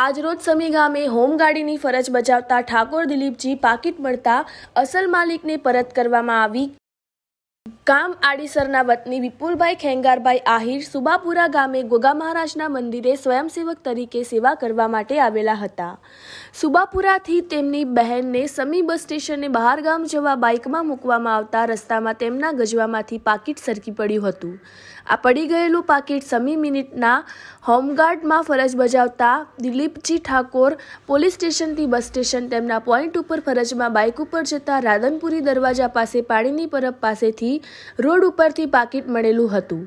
આજરોજ સમી ગામે હોમગાર્ડની ફરજ બજાવતા ઠાકોર દિલીપજી પાકીટ મળતા અસલ માલિકને પરત કરવામાં આવી કામ આડીસરના વતની વિપુલભાઈ ખેંગારભાઈ આહિર સુબાપુરા ગામે ગોગા મહારાજના મંદિરે સ્વયંસેવક તરીકે સેવા કરવા માટે આવેલા હતા સુબાપુરાથી તેમની બહેનને સમી બસ સ્ટેશને બહાર ગામ જવા બાઇકમાં મૂકવામાં આવતા રસ્તામાં તેમના ગજવામાંથી પાકીટ સરકી પડ્યું હતું આ પડી ગયેલું પાકીટ સમી મિનિટના હોમગાર્ડમાં ફરજ બજાવતા દિલીપજી ઠાકોર પોલીસ સ્ટેશનથી બસ સ્ટેશન તેમના પોઈન્ટ ઉપર ફરજમાં બાઇક ઉપર જતા રાધનપુરી દરવાજા પાસે પાણીની પરબ પાસેથી રોડ ઉપરથી પાકીટ મળેલું હતું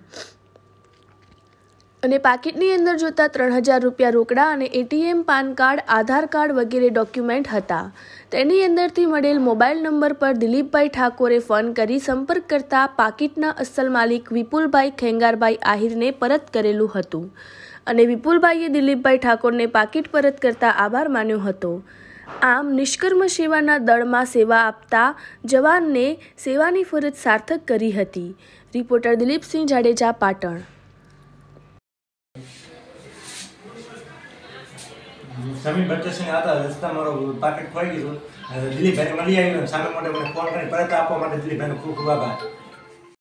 અને પાકીટની અંદર જોતા ત્રણ હજાર રૂપિયા રોકડા અને ATM PAN card Aadhaar card વગેરે ડોક્યુમેન્ટ હતા તેની અંદરથી મળેલ મોબાઈલ નંબર પર દિલીપભાઈ ઠાકોરે ફોન કરી સંપર્ક કરતા પાકીટના અસલ માલિક વિપુલભાઈ ખેંગારભાઈ આહિરને પરત કરેલું હતું અને વિપુલભાઈએ દિલીપભાઈ ઠાકોરને પાકીટ પરત કરતા આભાર માન્યો હતો આમ નિષ્કર્મ સેવાના દળમાં સેવા આપતા જવાનને સેવાની ફરજ સાર્થક કરી હતી રિપોર્ટર દિલીપસિંહ જાડેજા પાટણ સમીર ભટ્ટસિંહ હતા રસ્તામાં મારો પાકેટ ખોઈ ગયું દિલીપભાઈને મળી આવ્યું સામે મોટે મને ફોન કરી પરત આપવા માટે દિલીપભાઈનો ખૂબ ખૂબ આભાર